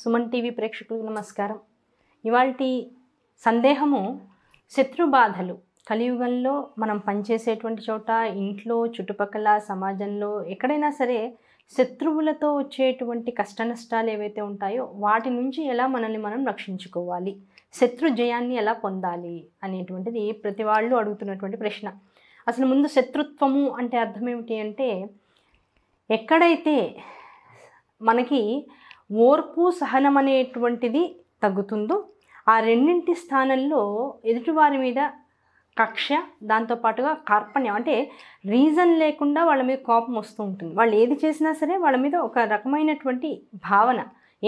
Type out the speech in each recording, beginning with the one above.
Suman TV ప్రేక్షకులకు నమస్కారం ఇవాళ సందేహము శత్రు బాధలు కలియుగంలో మనం పనిచేసేటువంటి చోట ఇంట్లో చుట్టుపక్కల సమాజంలో ఎక్కడైనా సరే శత్రువులతో వచ్చేటువంటి కష్ట నష్టాలు ఏవైతే ఉంటాయో వాటి నుంచి ఎలా మనల్ని మనం రక్షించుకోవాలి శత్రు జయాన్ని ఎలా పొందాలి అనేటువంటిది ప్రతి వాళ్ళు అడుగుతున్నటువంటి ప్రశ్న అసలు ముందు శత్రుత్వము అంటే అర్థం ఏమిటి అంటే ఎక్కడైతే మనకి ఓర్పు సహనం అనేటువంటిది తగ్గుతుందో ఆ రెండింటి స్థానంలో ఎదుటివారి మీద కక్ష దాంతోపాటుగా కార్పణ్యం అంటే రీజన్ లేకుండా వాళ్ళ మీద కోపం వస్తూ ఉంటుంది వాళ్ళు ఏది చేసినా సరే వాళ్ళ మీద ఒక రకమైనటువంటి భావన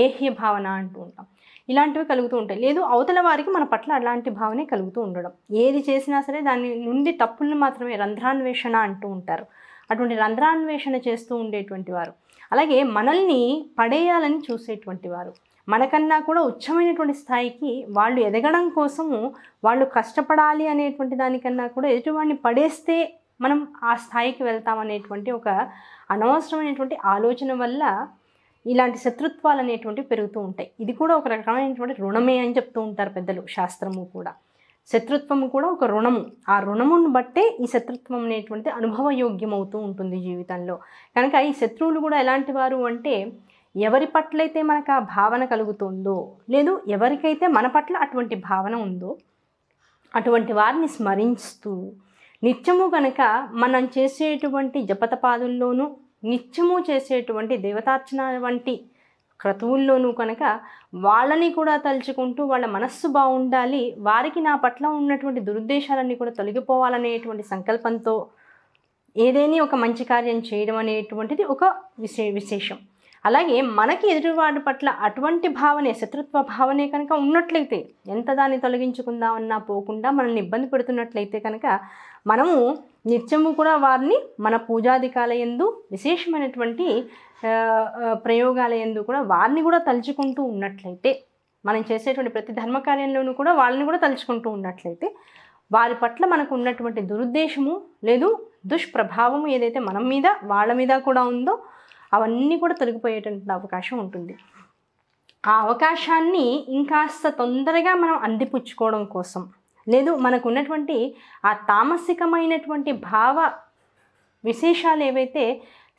ఏహ్య భావన అంటూ ఉంటాం ఇలాంటివి కలుగుతూ ఉంటాయి లేదు అవతల వారికి మన పట్ల అలాంటి భావనే కలుగుతూ ఉండడం ఏది చేసినా సరే దాని నుండి తప్పులను మాత్రమే రంధ్రాన్వేషణ అంటూ ఉంటారు అటువంటి రంధ్రాన్వేషణ చేస్తూ ఉండేటువంటి వారు అలాగే మనల్ని పడేయాలని చూసేటువంటి వారు మనకన్నా కూడా ఉచ్చమైనటువంటి స్థాయికి వాళ్ళు ఎదగడం కోసము వాళ్ళు కష్టపడాలి అనేటువంటి దానికన్నా కూడా ఎదుటివాడిని పడేస్తే మనం ఆ స్థాయికి వెళ్తామనేటువంటి ఒక అనవసరమైనటువంటి ఆలోచన వల్ల ఇలాంటి శత్రుత్వాలు అనేటువంటివి పెరుగుతూ ఉంటాయి ఇది కూడా ఒక రకమైనటువంటి రుణమే అని చెప్తూ ఉంటారు పెద్దలు శాస్త్రము కూడా శత్రుత్వం కూడా ఒక రుణము ఆ రుణమును బట్టే ఈ శత్రుత్వం అనేటువంటి అనుభవయోగ్యం అవుతూ ఉంటుంది జీవితంలో కనుక ఈ శత్రువులు కూడా ఎలాంటి వారు అంటే ఎవరి పట్లయితే మనకు ఆ భావన కలుగుతుందో లేదు ఎవరికైతే మన పట్ల అటువంటి భావన ఉందో అటువంటి వారిని స్మరిస్తూ నిత్యము కనుక మనం చేసేటువంటి జపతపాదుల్లోనూ నిత్యము చేసేటువంటి దేవతార్చన వంటి క్రతువుల్లోనూ కనుక వాళ్ళని కూడా తలుచుకుంటూ వాళ్ళ మనస్సు బాగుండాలి వారికి నా పట్ల ఉన్నటువంటి దురుద్దేశాలన్నీ కూడా తొలగిపోవాలనేటువంటి సంకల్పంతో ఏదేని ఒక మంచి కార్యం చేయడం అనేటువంటిది ఒక విశే విశేషం అలాగే మనకి ఎదుటివాడి పట్ల అటువంటి భావనే శత్రుత్వ భావనే కనుక ఉన్నట్లయితే ఎంత దాన్ని తొలగించుకుందామన్నా పోకుండా మనల్ని ఇబ్బంది పెడుతున్నట్లయితే కనుక మనము నిత్యము కూడా వారిని మన పూజాధికాలయందు విశేషమైనటువంటి ప్రయోగాల ఎందు కూడా వారిని కూడా తలుచుకుంటూ ఉన్నట్లయితే మనం చేసేటువంటి ప్రతి ధర్మ కార్యంలోనూ కూడా వాళ్ళని కూడా తలుచుకుంటూ ఉన్నట్లయితే వారి పట్ల మనకు ఉన్నటువంటి దురుద్దేశము లేదు దుష్ప్రభావము ఏదైతే మనం మీద వాళ్ళ మీద కూడా ఉందో అవన్నీ కూడా తొలగిపోయేటువంటి అవకాశం ఉంటుంది ఆ అవకాశాన్ని ఇంకాస్త తొందరగా మనం అందిపుచ్చుకోవడం కోసం లేదు మనకు ఉన్నటువంటి ఆ తామసికమైనటువంటి భావ విశేషాలు ఏవైతే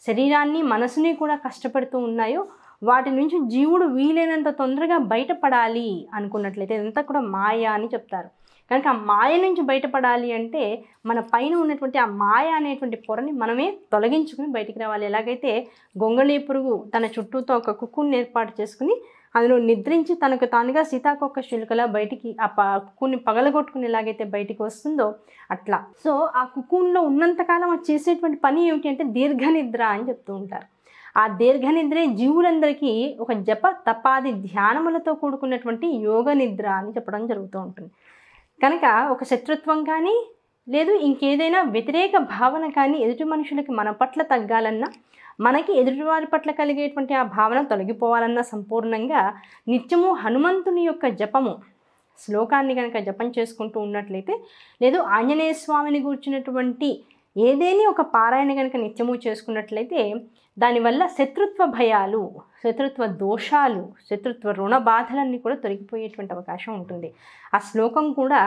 శరీరాన్ని మనసుని కూడా కష్టపడుతూ ఉన్నాయో వాటి నుంచి జీవుడు వీలైనంత తొందరగా బయటపడాలి అనుకున్నట్లయితే ఇదంతా కూడా మాయ అని చెప్తారు కనుక ఆ మాయ నుంచి బయటపడాలి అంటే మన పైన ఉన్నటువంటి ఆ మాయ అనేటువంటి పొరని మనమే తొలగించుకుని బయటికి రావాలి ఎలాగైతే గొంగళీ పురుగు తన చుట్టూతో ఒక కుక్కుని ఏర్పాటు చేసుకుని అందులో నిద్రించి తనకు తానుగా సీతాకొక్క శిలుకలా బయటికి ఆ ప కుక్కుని పగలగొట్టుకుని ఎలాగైతే బయటికి వస్తుందో అట్లా సో ఆ కుక్కున్లో ఉన్నంతకాలం అది చేసేటువంటి పని ఏమిటి అంటే దీర్ఘ నిద్ర అని చెప్తూ ఉంటారు ఆ దీర్ఘ నిద్రే జీవులందరికీ ఒక జప తపాది ధ్యానములతో కూడుకున్నటువంటి యోగ నిద్ర అని చెప్పడం జరుగుతూ ఉంటుంది కనుక ఒక శత్రుత్వం కానీ లేదు ఇంకేదైనా వ్యతిరేక భావన కానీ ఎదుటి మనుషులకి మన పట్ల తగ్గాలన్నా మనకి ఎదుటివారి పట్ల కలిగేటువంటి ఆ భావన తొలగిపోవాలన్నా సంపూర్ణంగా నిత్యము హనుమంతుని యొక్క జపము శ్లోకాన్ని కనుక జపం చేసుకుంటూ ఉన్నట్లయితే లేదు ఆంజనేయ స్వామిని కూర్చున్నటువంటి ఏదేని ఒక పారాయణ కనుక నిత్యము చేసుకున్నట్లయితే దానివల్ల శత్రుత్వ భయాలు శత్రుత్వ దోషాలు శత్రుత్వ రుణ బాధలన్నీ కూడా తొలగిపోయేటువంటి అవకాశం ఉంటుంది ఆ శ్లోకం కూడా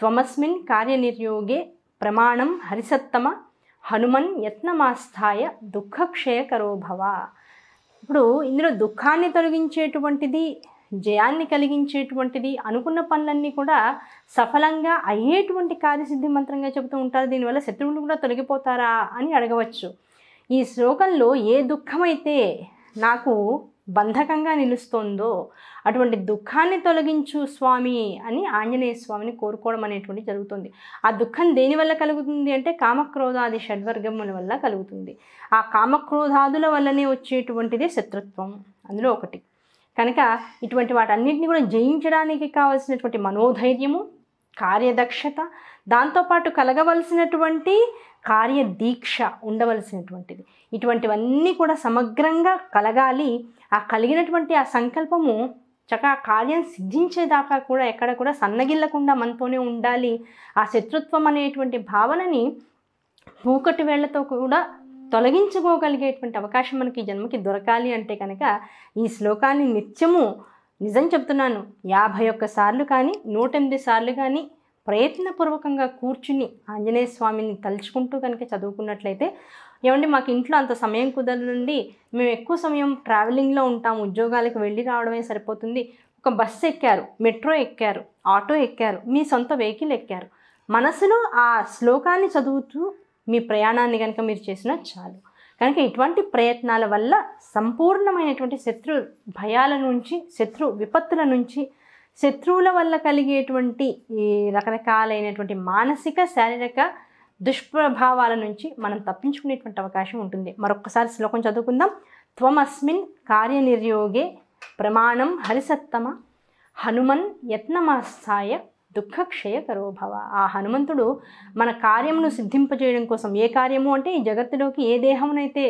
త్వమస్మిన్ కార్యనిర్యోగే ప్రమాణం హరిసత్తమ హనుమన్ యత్నమాస్థాయ దుఃఖక్షయకరో భవ ఇప్పుడు ఇందులో దుఃఖాన్ని తొలగించేటువంటిది జయాన్ని కలిగించేటువంటిది అనుకున్న పనులన్నీ కూడా సఫలంగా అయ్యేటువంటి కార్యసిద్ధి మంత్రంగా చెబుతూ ఉంటారు దీనివల్ల శత్రువులు కూడా తొలగిపోతారా అని అడగవచ్చు ఈ శ్లోకంలో ఏ దుఃఖమైతే నాకు బంధకంగా నిలుస్తోందో అటువంటి దుఃఖాన్ని తొలగించు స్వామి అని ఆంజనేయ స్వామిని కోరుకోవడం అనేటువంటి జరుగుతుంది ఆ దుఃఖం దేనివల్ల కలుగుతుంది అంటే కామక్రోధాది షడ్వర్గముల వల్ల కలుగుతుంది ఆ కామక్రోధాదుల వల్లనే వచ్చేటువంటిదే శత్రుత్వం అందులో ఒకటి కనుక ఇటువంటి వాటన్నిటిని కూడా జయించడానికి కావలసినటువంటి మనోధైర్యము కార్యదక్షత దాంతోపాటు కలగవలసినటువంటి కార్యదీక్ష ఉండవలసినటువంటిది ఇటువంటివన్నీ కూడా సమగ్రంగా కలగాలి ఆ కలిగినటువంటి ఆ సంకల్పము చక్కగా కార్యం సిద్ధించేదాకా కూడా ఎక్కడ కూడా సన్నగిల్లకుండా మనతోనే ఉండాలి ఆ శత్రుత్వం అనేటువంటి భావనని పూకటి వేళ్లతో కూడా తొలగించుకోగలిగేటువంటి అవకాశం మనకి జన్మకి దొరకాలి అంటే కనుక ఈ శ్లోకాన్ని నిత్యము నిజం చెప్తున్నాను యాభై ఒక్క సార్లు కానీ నూట ఎనిమిది సార్లు కానీ ప్రయత్నపూర్వకంగా కూర్చుని ఆంజనేయ స్వామిని తలుచుకుంటూ కనుక చదువుకున్నట్లయితే ఏమండి మాకు ఇంట్లో అంత సమయం కుదరదండి మేము ఎక్కువ సమయం ట్రావెలింగ్లో ఉంటాము ఉద్యోగాలకు వెళ్ళి రావడమే సరిపోతుంది ఒక బస్సు ఎక్కారు మెట్రో ఎక్కారు ఆటో ఎక్కారు మీ సొంత వెహికల్ ఎక్కారు మనసులో ఆ శ్లోకాన్ని చదువుతూ మీ ప్రయాణాన్ని కనుక మీరు చేసినా చాలు కనుక ఇటువంటి ప్రయత్నాల వల్ల సంపూర్ణమైనటువంటి శత్రు భయాల నుంచి శత్రు విపత్తుల నుంచి శత్రువుల వల్ల కలిగేటువంటి ఈ రకరకాలైనటువంటి మానసిక శారీరక దుష్ప్రభావాల నుంచి మనం తప్పించుకునేటువంటి అవకాశం ఉంటుంది మరొకసారి శ్లోకం చదువుకుందాం త్వమస్మిన్ కార్యనిర్యోగే ప్రమాణం హరిసత్తమ హనుమన్ యత్నమాస్థాయ దుఃఖక్షయ కరోభవ ఆ హనుమంతుడు మన కార్యమును సిద్ధింపజేయడం కోసం ఏ కార్యము అంటే ఈ జగత్తులోకి ఏ దేహమునైతే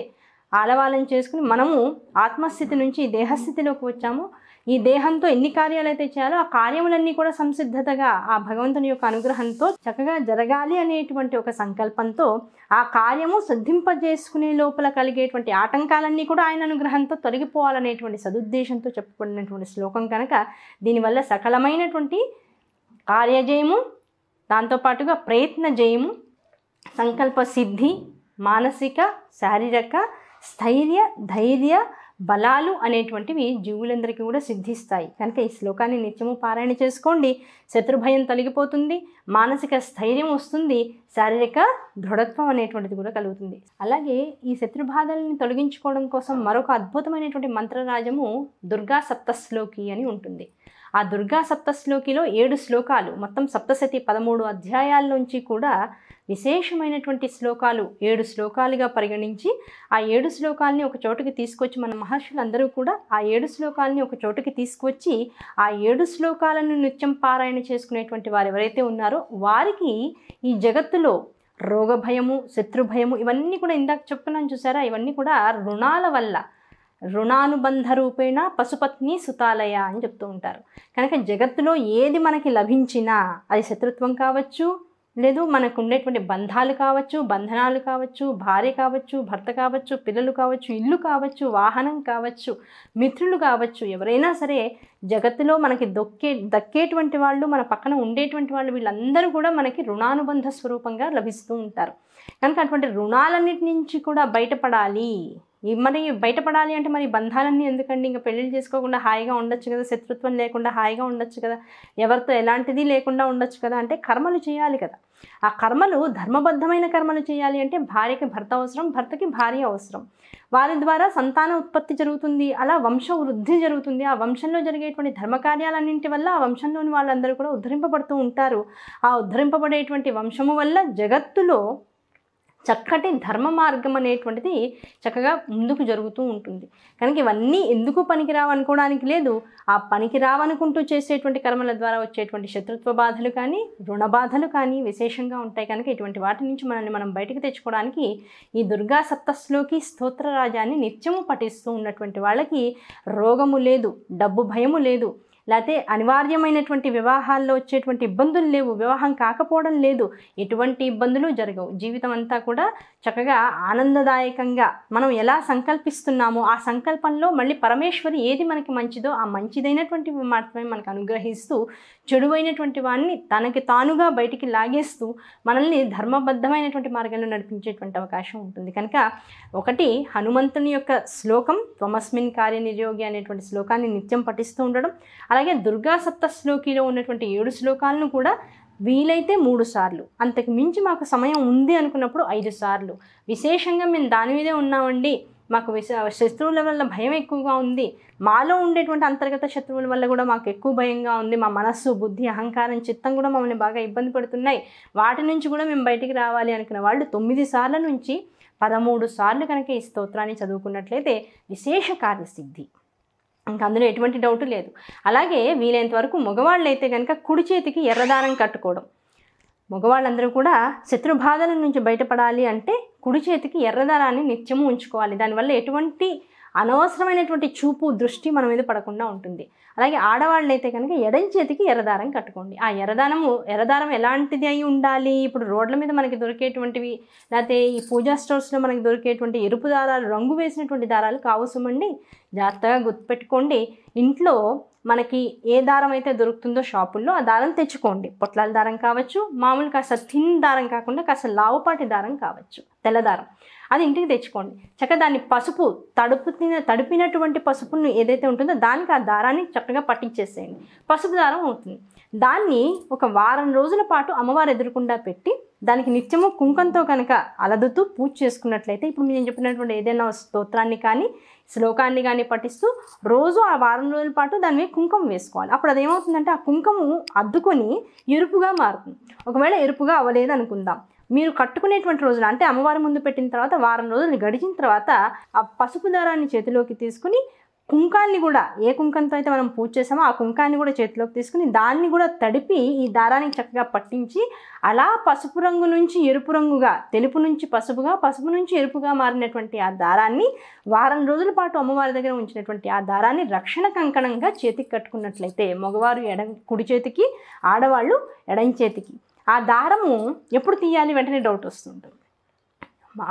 ఆలవాలం చేసుకుని మనము ఆత్మస్థితి నుంచి దేహస్థితిలోకి వచ్చామో ఈ దేహంతో ఎన్ని కార్యాలు అయితే చేయాలో ఆ కార్యములన్నీ కూడా సంసిద్ధతగా ఆ భగవంతుని యొక్క అనుగ్రహంతో చక్కగా జరగాలి అనేటువంటి ఒక సంకల్పంతో ఆ కార్యము సిద్ధింపజేసుకునే లోపల కలిగేటువంటి ఆటంకాలన్నీ కూడా ఆయన అనుగ్రహంతో తొలగిపోవాలనేటువంటి సదుద్దేశంతో చెప్పుకున్నటువంటి శ్లోకం కనుక దీనివల్ల సకలమైనటువంటి కార్యజయము దాంతోపాటుగా ప్రయత్న జయము సంకల్ప సిద్ధి మానసిక శారీరక స్థైర్య ధైర్య బలాలు అనేటువంటివి జీవులందరికీ కూడా సిద్ధిస్తాయి కనుక ఈ శ్లోకాన్ని నిత్యము పారాయణ చేసుకోండి శత్రుభయం తొలగిపోతుంది మానసిక స్థైర్యం వస్తుంది శారీరక దృఢత్వం అనేటువంటిది కూడా కలుగుతుంది అలాగే ఈ శత్రుబాధల్ని తొలగించుకోవడం కోసం మరొక అద్భుతమైనటువంటి మంత్రరాజము దుర్గా సప్తశ్లోకి అని ఉంటుంది ఆ దుర్గా సప్తశ్లోకిలో ఏడు శ్లోకాలు మొత్తం సప్తశతి పదమూడు అధ్యాయాల నుంచి కూడా విశేషమైనటువంటి శ్లోకాలు ఏడు శ్లోకాలుగా పరిగణించి ఆ ఏడు శ్లోకాలని ఒక చోటుకి తీసుకొచ్చి మన మహర్షులందరూ కూడా ఆ ఏడు శ్లోకాలని ఒక చోటుకి తీసుకొచ్చి ఆ ఏడు శ్లోకాలను నిత్యం పారాయణ చేసుకునేటువంటి వారు ఎవరైతే ఉన్నారో వారికి ఈ జగత్తులో రోగ భయము శత్రు భయము ఇవన్నీ కూడా ఇందాక చెప్పుకున్నాను చూసారా ఇవన్నీ కూడా రుణాల వల్ల రుణానుబంధ రూపేణ పశుపత్ని సుతాలయ అని చెప్తూ ఉంటారు కనుక జగత్తులో ఏది మనకి లభించినా అది శత్రుత్వం కావచ్చు లేదు మనకు ఉండేటువంటి బంధాలు కావచ్చు బంధనాలు కావచ్చు భార్య కావచ్చు భర్త కావచ్చు పిల్లలు కావచ్చు ఇల్లు కావచ్చు వాహనం కావచ్చు మిత్రులు కావచ్చు ఎవరైనా సరే జగత్తులో మనకి దొక్కే దక్కేటువంటి వాళ్ళు మన పక్కన ఉండేటువంటి వాళ్ళు వీళ్ళందరూ కూడా మనకి రుణానుబంధ స్వరూపంగా లభిస్తూ ఉంటారు కనుక అటువంటి రుణాలన్నిటి నుంచి కూడా బయటపడాలి మరి బయటపడాలి అంటే మరి బంధాలన్నీ ఎందుకండి ఇంకా పెళ్ళిళ్ళు చేసుకోకుండా హాయిగా ఉండొచ్చు కదా శత్రుత్వం లేకుండా హాయిగా ఉండొచ్చు కదా ఎవరితో ఎలాంటిది లేకుండా ఉండొచ్చు కదా అంటే కర్మలు చేయాలి కదా ఆ కర్మలు ధర్మబద్ధమైన కర్మలు చేయాలి అంటే భార్యకి భర్త అవసరం భర్తకి భార్య అవసరం వారి ద్వారా సంతాన ఉత్పత్తి జరుగుతుంది అలా వంశ వృద్ధి జరుగుతుంది ఆ వంశంలో జరిగేటువంటి ధర్మకార్యాలన్నింటి వల్ల ఆ వంశంలోని వాళ్ళందరూ కూడా ఉద్ధరింపబడుతూ ఉంటారు ఆ ఉద్ధరింపబడేటువంటి వంశము వల్ల జగత్తులో చక్కటి ధర్మ మార్గం అనేటువంటిది చక్కగా ముందుకు జరుగుతూ ఉంటుంది కనుక ఇవన్నీ ఎందుకు పనికిరావనుకోవడానికి లేదు ఆ పనికిరావనుకుంటూ చేసేటువంటి కర్మల ద్వారా వచ్చేటువంటి శత్రుత్వ బాధలు కానీ రుణ బాధలు కానీ విశేషంగా ఉంటాయి కనుక ఇటువంటి వాటి నుంచి మనల్ని మనం బయటకు తెచ్చుకోవడానికి ఈ దుర్గా సప్తశ్లోకి స్తోత్రరాజాన్ని నిత్యము పఠిస్తూ ఉన్నటువంటి వాళ్ళకి రోగము లేదు డబ్బు భయము లేదు లేకపోతే అనివార్యమైనటువంటి వివాహాల్లో వచ్చేటువంటి ఇబ్బందులు లేవు వివాహం కాకపోవడం లేదు ఎటువంటి ఇబ్బందులు జరగవు జీవితం అంతా కూడా చక్కగా ఆనందదాయకంగా మనం ఎలా సంకల్పిస్తున్నామో ఆ సంకల్పంలో మళ్ళీ పరమేశ్వరి ఏది మనకి మంచిదో ఆ మంచిదైనటువంటి మాత్రమే మనకు అనుగ్రహిస్తూ చెడువైనటువంటి వాడిని తనకి తానుగా బయటికి లాగేస్తూ మనల్ని ధర్మబద్ధమైనటువంటి మార్గంలో నడిపించేటువంటి అవకాశం ఉంటుంది కనుక ఒకటి హనుమంతుని యొక్క శ్లోకం త్వమస్మిన్ కార్యనియోగి అనేటువంటి శ్లోకాన్ని నిత్యం పఠిస్తూ ఉండడం అలాగే దుర్గా సప్త శ్లోకిలో ఉన్నటువంటి ఏడు శ్లోకాలను కూడా వీలైతే మూడు సార్లు అంతకు మించి మాకు సమయం ఉంది అనుకున్నప్పుడు ఐదు సార్లు విశేషంగా మేము దాని మీదే ఉన్నామండి మాకు విశ శత్రువుల వల్ల భయం ఎక్కువగా ఉంది మాలో ఉండేటువంటి అంతర్గత శత్రువుల వల్ల కూడా మాకు ఎక్కువ భయంగా ఉంది మా మనస్సు బుద్ధి అహంకారం చిత్తం కూడా మమ్మల్ని బాగా ఇబ్బంది పడుతున్నాయి వాటి నుంచి కూడా మేము బయటికి రావాలి అనుకున్న వాళ్ళు తొమ్మిది సార్ల నుంచి పదమూడు సార్లు కనుక ఈ స్తోత్రాన్ని చదువుకున్నట్లయితే విశేష కార్యసిద్ధి ఇంకా అందులో ఎటువంటి డౌట్ లేదు అలాగే వీలైనంత వరకు మగవాళ్ళు అయితే కనుక కుడి చేతికి ఎర్రదారం కట్టుకోవడం మగవాళ్ళందరూ కూడా శత్రుబాధల నుంచి బయటపడాలి అంటే కుడి చేతికి ఎర్రదారాన్ని నిత్యము ఉంచుకోవాలి దానివల్ల ఎటువంటి అనవసరమైనటువంటి చూపు దృష్టి మన మీద పడకుండా ఉంటుంది అలాగే ఆడవాళ్ళైతే కనుక ఎడం చేతికి ఎరదారం కట్టుకోండి ఆ ఎరదానము ఎరదారం ఎలాంటిది అయి ఉండాలి ఇప్పుడు రోడ్ల మీద మనకి దొరికేటువంటివి లేకపోతే ఈ పూజా స్టోర్స్లో మనకి దొరికేటువంటి ఎరుపు దారాలు రంగు వేసినటువంటి దారాలు కావసమండి జాగ్రత్తగా గుర్తుపెట్టుకోండి ఇంట్లో మనకి ఏ దారం అయితే దొరుకుతుందో షాపుల్లో ఆ దారం తెచ్చుకోండి పొట్లాల దారం కావచ్చు మామూలు కాస్త థిన్ దారం కాకుండా కాస్త లావుపాటి దారం కావచ్చు తెల్లదారం అది ఇంటికి తెచ్చుకోండి చక్కగా దాన్ని పసుపు తడుపు తడిపినటువంటి పసుపును ఏదైతే ఉంటుందో దానికి ఆ దారాన్ని చక్కగా పట్టించేసేయండి పసుపు దారం అవుతుంది దాన్ని ఒక వారం రోజుల పాటు అమ్మవారు ఎదురకుండా పెట్టి దానికి నిత్యము కుంకంతో కనుక అలదుతూ పూజ చేసుకున్నట్లయితే ఇప్పుడు నేను చెప్పినటువంటి ఏదైనా స్తోత్రాన్ని కానీ శ్లోకాన్ని కానీ పఠిస్తూ రోజు ఆ వారం రోజుల పాటు దాని మీద కుంకుమ వేసుకోవాలి అప్పుడు అదేమవుతుందంటే ఆ కుంకుమ అద్దుకొని ఎరుపుగా మారుతుంది ఒకవేళ ఎరుపుగా అవ్వలేదు అనుకుందాం మీరు కట్టుకునేటువంటి రోజున అంటే అమ్మవారి ముందు పెట్టిన తర్వాత వారం రోజులు గడిచిన తర్వాత ఆ పసుపు దారాన్ని చేతిలోకి తీసుకుని కుంకాన్ని కూడా ఏ కుంకంతో అయితే మనం పూజ చేసామో ఆ కుంకాన్ని కూడా చేతిలోకి తీసుకుని దాన్ని కూడా తడిపి ఈ దారానికి చక్కగా పట్టించి అలా పసుపు రంగు నుంచి ఎరుపు రంగుగా తెలుపు నుంచి పసుపుగా పసుపు నుంచి ఎరుపుగా మారినటువంటి ఆ దారాన్ని వారం రోజుల పాటు అమ్మవారి దగ్గర ఉంచినటువంటి ఆ దారాన్ని రక్షణ కంకణంగా చేతికి కట్టుకున్నట్లయితే మగవారు ఎడ కుడి చేతికి ఆడవాళ్ళు ఎడం చేతికి ఆ దారము ఎప్పుడు తీయాలి వెంటనే డౌట్ వస్తుంటుంది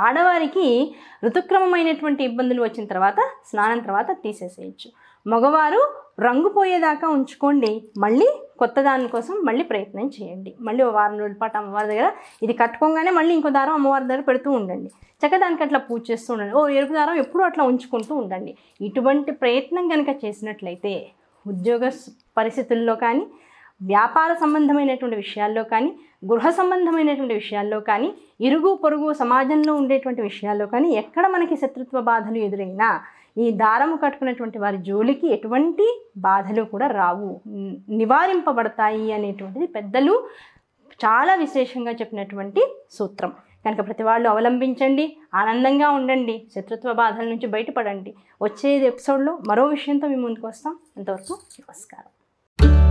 ఆడవారికి ఋతుక్రమమైనటువంటి ఇబ్బందులు వచ్చిన తర్వాత స్నానం తర్వాత తీసేసేయచ్చు మగవారు రంగు పోయేదాకా ఉంచుకోండి మళ్ళీ కొత్త కోసం మళ్ళీ ప్రయత్నం చేయండి మళ్ళీ వారం రోజుల పాటు అమ్మవారి దగ్గర ఇది కట్టుకోగానే మళ్ళీ ఇంకో దారం అమ్మవారి దగ్గర పెడుతూ ఉండండి చక్క దానికి అట్లా పూజ చేస్తూ ఉండండి ఓ ఎరుపు దారం ఎప్పుడూ అట్లా ఉంచుకుంటూ ఉండండి ఇటువంటి ప్రయత్నం కనుక చేసినట్లయితే ఉద్యోగ పరిస్థితుల్లో కానీ వ్యాపార సంబంధమైనటువంటి విషయాల్లో కానీ గృహ సంబంధమైనటువంటి విషయాల్లో కానీ ఇరుగు పొరుగు సమాజంలో ఉండేటువంటి విషయాల్లో కానీ ఎక్కడ మనకి శత్రుత్వ బాధలు ఎదురైనా ఈ దారము కట్టుకున్నటువంటి వారి జోలికి ఎటువంటి బాధలు కూడా రావు నివారింపబడతాయి అనేటువంటిది పెద్దలు చాలా విశేషంగా చెప్పినటువంటి సూత్రం కనుక ప్రతి వాళ్ళు అవలంబించండి ఆనందంగా ఉండండి శత్రుత్వ బాధల నుంచి బయటపడండి వచ్చే ఎపిసోడ్లో మరో విషయంతో మేము ముందుకు వస్తాం అంతవరకు నమస్కారం